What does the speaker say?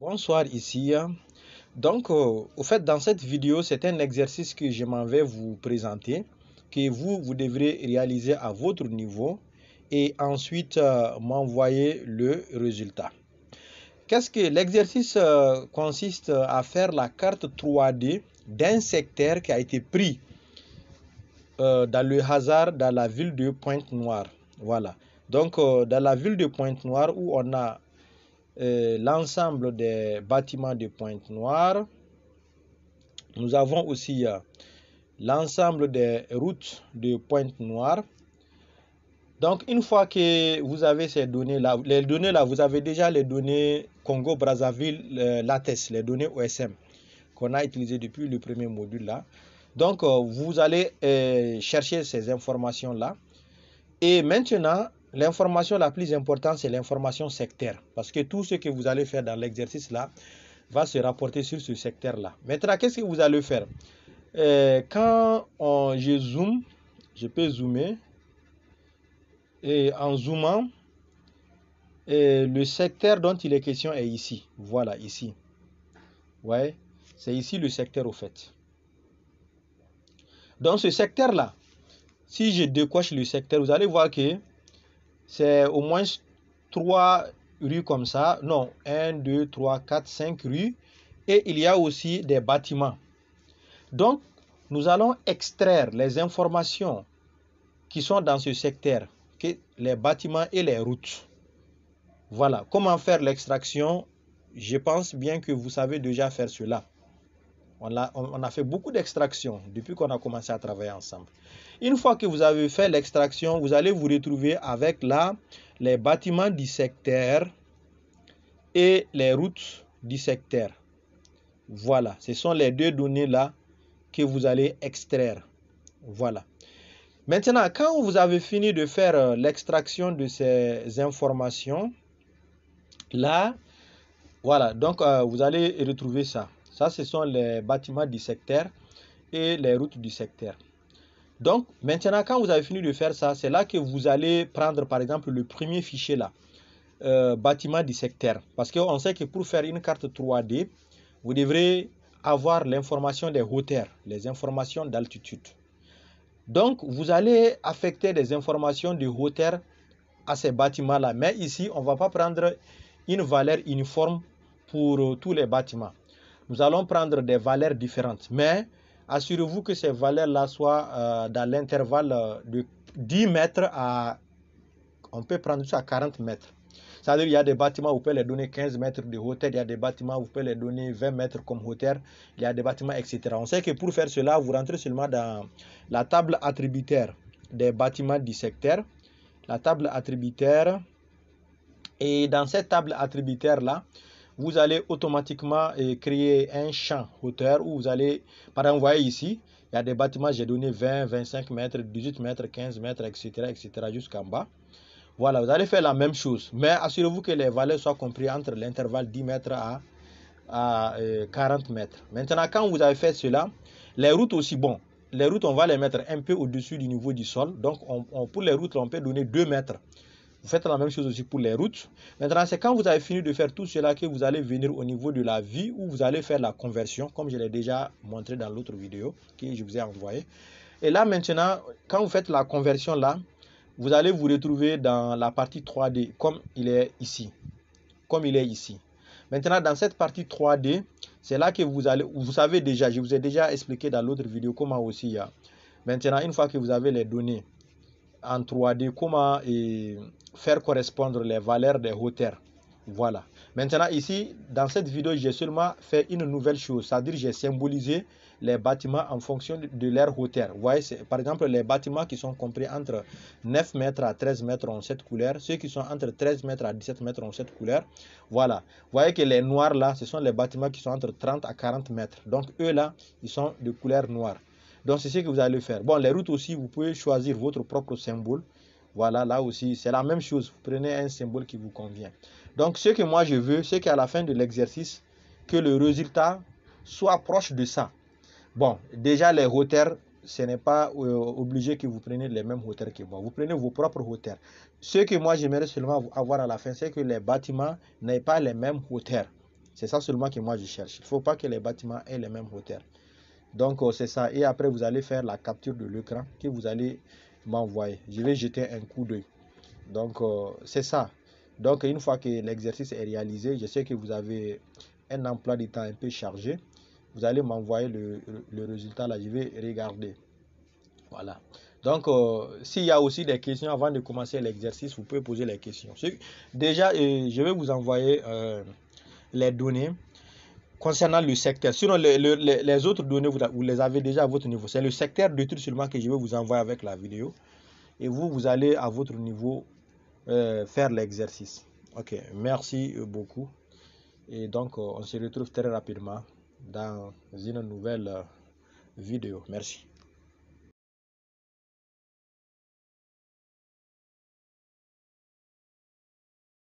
Bonsoir ici. Donc, euh, au fait, dans cette vidéo, c'est un exercice que je m'en vais vous présenter, que vous, vous devrez réaliser à votre niveau et ensuite euh, m'envoyer le résultat. Qu'est-ce que l'exercice euh, consiste à faire la carte 3D d'un secteur qui a été pris dans le hasard dans la ville de Pointe-Noire. Voilà. Donc, dans la ville de Pointe-Noire, où on a euh, l'ensemble des bâtiments de Pointe-Noire. Nous avons aussi euh, l'ensemble des routes de Pointe-Noire. Donc, une fois que vous avez ces données-là, les données-là, vous avez déjà les données Congo-Brazzaville, euh, LATES, les données OSM qu'on a utilisées depuis le premier module-là. Donc, vous allez chercher ces informations-là. Et maintenant, L'information la plus importante, c'est l'information sectaire. Parce que tout ce que vous allez faire dans l'exercice là va se rapporter sur ce secteur là. Maintenant, qu'est-ce que vous allez faire euh, Quand on, je zoome, je peux zoomer. Et en zoomant, le secteur dont il est question est ici. Voilà, ici. Ouais, c'est ici le secteur au fait. Dans ce secteur là, si je décoche le secteur, vous allez voir que c'est au moins trois rues comme ça. Non, 1, 2, 3, 4, 5 rues. Et il y a aussi des bâtiments. Donc, nous allons extraire les informations qui sont dans ce secteur, les bâtiments et les routes. Voilà, comment faire l'extraction Je pense bien que vous savez déjà faire cela. On a, fait beaucoup d'extractions depuis qu'on a commencé à travailler ensemble. Une fois que vous avez fait l'extraction, vous allez vous retrouver avec là les bâtiments du secteur et les routes secteur. Voilà, ce sont les deux données là que vous allez extraire. Voilà. Maintenant, quand vous avez fini de faire euh, l'extraction de ces informations, là, voilà, donc euh, vous allez retrouver ça. Ça, ce sont les bâtiments du secteur et les routes du secteur. Donc, maintenant, quand vous avez fini de faire ça, c'est là que vous allez prendre, par exemple, le premier fichier là, euh, bâtiment du secteur. Parce qu'on sait que pour faire une carte 3D, vous devrez avoir l'information des hauteurs, les informations d'altitude. Donc, vous allez affecter des informations de hauteur à ces bâtiments-là. Mais ici, on ne va pas prendre une valeur uniforme pour euh, tous les bâtiments. Nous allons prendre des valeurs différentes, mais assurez-vous que ces valeurs-là soient euh, dans l'intervalle euh, de 10 mètres à, on peut prendre jusqu'à 40 mètres. C'est-à-dire qu'il y a des bâtiments où vous pouvez les donner 15 mètres de hauteur, il y a des bâtiments où vous pouvez les donner 20 mètres comme hauteur, il y a des bâtiments, etc. On sait que pour faire cela, vous rentrez seulement dans la table attributaire des bâtiments du secteur, la table attributaire, et dans cette table attributaire-là, vous allez automatiquement euh, créer un champ hauteur où vous allez, par exemple, vous voyez ici, il y a des bâtiments, j'ai donné 20, 25 mètres, 18 mètres, 15 mètres, etc., etc., jusqu'en bas. Voilà, vous allez faire la même chose, mais assurez-vous que les valeurs soient comprises entre l'intervalle 10 mètres à, à 40 euh, mètres. Maintenant, quand vous avez fait cela, les routes aussi, bon, les routes, on va les mettre un peu au-dessus du niveau du sol. Donc, on, pour les routes, on peut donner 2 mètres. Vous faites la même chose aussi pour les routes. Maintenant, c'est quand vous avez fini de faire tout cela que vous allez venir au niveau de la vie où vous allez faire la conversion, comme je l'ai déjà montré dans l'autre vidéo que je vous ai envoyé. Et là, maintenant, quand vous faites la conversion là, vous allez vous retrouver dans la partie 3D, comme il est ici. Comme il est ici. Maintenant, dans cette partie 3D, c'est là que vous allez... Vous savez déjà, je vous ai déjà expliqué dans l'autre vidéo comment aussi il y a. Maintenant, une fois que vous avez les données, en 3D, comment euh, faire correspondre les valeurs des hauteurs. Voilà. Maintenant, ici, dans cette vidéo, j'ai seulement fait une nouvelle chose, c'est-à-dire j'ai symbolisé les bâtiments en fonction de leur hauteur. Vous voyez, par exemple, les bâtiments qui sont compris entre 9 mètres à 13 mètres ont cette couleur, ceux qui sont entre 13 mètres à 17 mètres ont cette couleur. Voilà. Vous voyez que les noirs là, ce sont les bâtiments qui sont entre 30 à 40 mètres. Donc, eux là, ils sont de couleur noire. Donc, c'est ce que vous allez faire. Bon, les routes aussi, vous pouvez choisir votre propre symbole. Voilà, là aussi, c'est la même chose. Vous prenez un symbole qui vous convient. Donc, ce que moi je veux, c'est qu'à la fin de l'exercice, que le résultat soit proche de ça. Bon, déjà, les hauteurs, ce n'est pas euh, obligé que vous preniez les mêmes hauteurs que moi. Vous prenez vos propres hauteurs. Ce que moi, j'aimerais seulement avoir à la fin, c'est que les bâtiments n'aient pas les mêmes hauteurs. C'est ça seulement que moi, je cherche. Il ne faut pas que les bâtiments aient les mêmes hauteurs. Donc euh, c'est ça. Et après, vous allez faire la capture de l'écran que vous allez m'envoyer. Je vais jeter un coup d'œil. Donc euh, c'est ça. Donc une fois que l'exercice est réalisé, je sais que vous avez un emploi du temps un peu chargé. Vous allez m'envoyer le, résultat là. Je vais regarder. Voilà. Donc, euh, s'il y a aussi des questions avant de commencer l'exercice, vous pouvez poser les questions. Déjà, je vais vous envoyer les données concernant le secteur. Sinon, les, les, autres données, vous, les avez déjà à votre niveau. C'est le secteur de tout seulement que je vais vous envoyer avec la vidéo. Et vous, vous allez à votre niveau euh, faire l'exercice. Ok, merci beaucoup. Et donc, euh, on se retrouve très rapidement dans une nouvelle euh, vidéo. Merci.